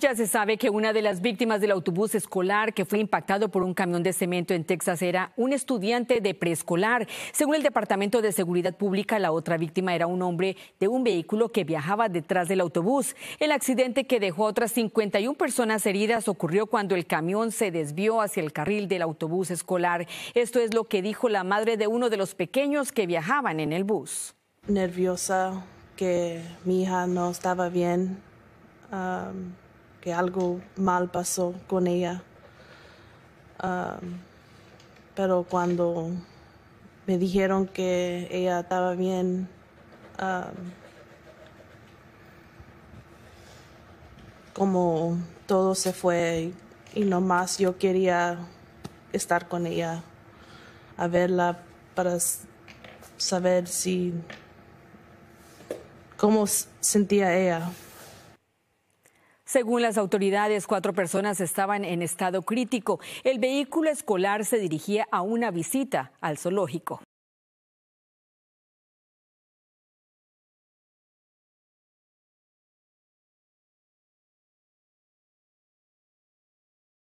Ya se sabe que una de las víctimas del autobús escolar que fue impactado por un camión de cemento en Texas era un estudiante de preescolar. Según el Departamento de Seguridad Pública, la otra víctima era un hombre de un vehículo que viajaba detrás del autobús. El accidente que dejó a otras 51 personas heridas ocurrió cuando el camión se desvió hacia el carril del autobús escolar. Esto es lo que dijo la madre de uno de los pequeños que viajaban en el bus. Nerviosa que mi hija no estaba bien. Um, que algo mal pasó con ella. pero cuando me dijeron que ella estaba bien, como todo se fue y nomás yo quería estar con ella, a verla para saber si cómo sentía ella. Según las autoridades, cuatro personas estaban en estado crítico. El vehículo escolar se dirigía a una visita al zoológico.